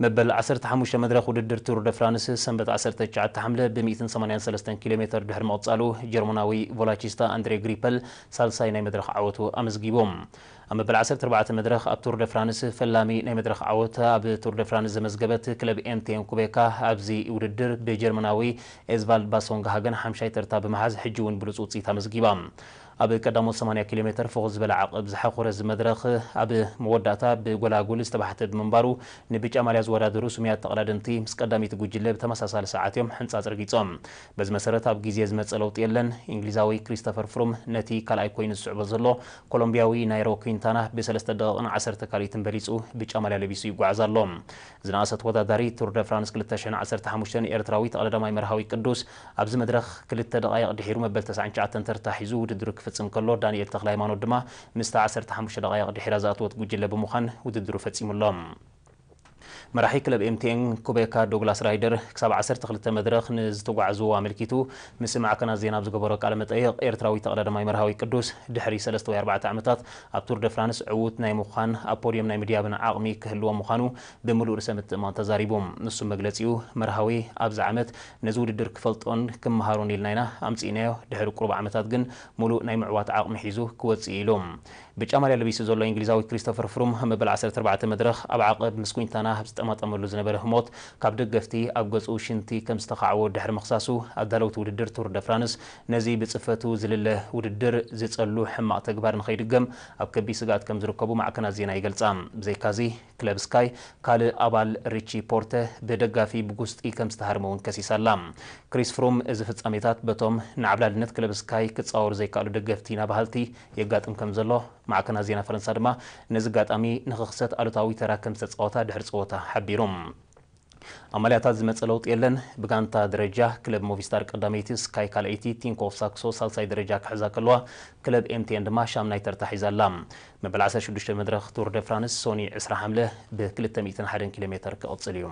مبل عصرت حموشة مدرخ ودردر تور دفرانس سنبت عصرت تشعات حملة بميتن سمانيان سلستان كيلومتر دهر موطسالو جرموناوي فولاچيستا أندري غريبل سالساينا مدرخ عوتو أمزقيبوم أما بالعسر تربعة مدرخ أبتور لفرانس فلامي ناي مدرخ عوت أبتور لفرانس زمزقبت كلب إمتين كوبيكا أبزي وددر بجرمناوي إزبال باسونغ هاجن حمشاي ترتا بمحز حجون بلوصوتي تمزقيبا أب قدامو 8 كيلو متر فوق زبل عقب زحقور زمدرخ أب موداتا بغلاغول استبحت بمنبارو نبيج أماليا زورا دروس ميا تقلادنتي مس قدامي تغجله بتمساسال ساعات يوم حنصا زرغيصوم بز مسرت أب ጊዜ ዝመጸ ለውጥ የለን እንግሊዛዊ ክሪስቶፈር ፍሩም ነቲ ካልኣይ ኮይኑ ዝስዕቦ ዘሎ ኮሎምቢያዊ ናይሮ ኩንት فنتانا بسلسة دقائق عصر تكاليت بريسو بجمال لبيسو يقعز اللوم زنا أسد ودا داري تور دا فرانس كلتاشن عصر تحمشتن إرتراوي تقال دماي مرهاوي كدوس أبز مدرخ كلتا دقائق دحيرو مبل تسعين جاعتن ترتاحيزو وددرو كفتسن كلور دانيال تغلايمانو دما مستا عصر تحمشتن دقائق دحيرازات وتقجل بمخان وددرو فتسيم اللوم መራሒ ክለብ ኤምቲኤን ኩቤካ ዶግላስ ራይደር ክሳብ 12 መድረኽ ንዝተጓዕዙ ኣመልኪቱ ምስ ማዕከናት ዜና ኣብ ዝገበሮ ቃለ መጠይቕ ኤርትራዊ ተቐዳዳማይ መርሃዊ ቅዱስ ድሕሪ 3 ወይ 4 ዓመታት ኣብ ቱር ደ ፍራንስ ዕዉት ናይ ምዃን ኣብ ፖዲየም ናይ ምድያብን ዓቕሚ ክህልዎ ምዃኑ ብምሉእ ርእሰ ምትእማን ተዛሪቦም ንሱ መግለፂኡ መርሃዊ ኣብዚ ዓመት ነዚ ውድድር ክፈልጦን ክመሃሩን ኢልና ኢና ኣምፅኢናዮ ድሕሪ ቁሩብ ዓመታት ግን ሙሉእ ናይ ምዕዋት ዓቕሚ ሒዙ ክወፅእ ኢሎም ብጫማልያ ለቢሱ ዘሎ እንግሊዛዊ ክሪስቶፈር ፍሩም መበል 14 መድረኽ ኣብ ዓቐብ ምስ ኩንታና ኣብ ዝጠመጠመሉ ዝነበረ ህሞት ካብ ደገፍቲ ኣብ ገፁ ሽንቲ ከም ዝተኸዓወ ድሕሪ ምኽሳሱ ኣዳለውቲ ውድድር ቱር ደ ፍራንስ ነዚ ብፅፈቱ ዝልለ ውድድር ዝፀሉ ሕማቕ ተግባር ንኸይድገም ኣብ ከቢድ ስጋኣት ከም ዝርከቡ ማዕከናት ዜና ይገልጻ ብዘይካዚ ክለብ ስካይ ካልእ ኣባል ሪቺ ፖርተ ብደጋፊ ብጉስጢ ከም ዝተሃርመ እውን ከሲሳ ኣላ ክሪስ ፍሩም እዚ ፍጻሜታት በቶም ንዓብላልነት ክለብ ስካይ ክፃወሩ ዘይከኣሉ ደገፍቲ ናባህልቲ የጋጥም ከም ዘሎ ማዕከና ዜና ፈረንሳ ድማ ነዚ ኣጋጣሚ ንክክሰት ኣሉታዊ ተራ ከም ዝተፃወታ ድሕሪ ፀወታ ሓቢሮም ኣማልያታት ዝመፀ ለውጢ የለን ብጋንታ ደረጃ ክለብ ሞቪስታር ቀዳመይቲ ስካይ ካልአይቲ ቲንክ ኦፍ ሳክሶ ሳልሳይ ደረጃ ክሕዛ ከለዋ ክለብ ኤምቲኤን ድማ ሻምናይ ተርታ ሒዛላ መበል 16 መድረክ ቱር ደ ፍራንስ ሶኒ 20 ሓምለ ብ201 ኪሎ ሜትር ክቕፅል እዩ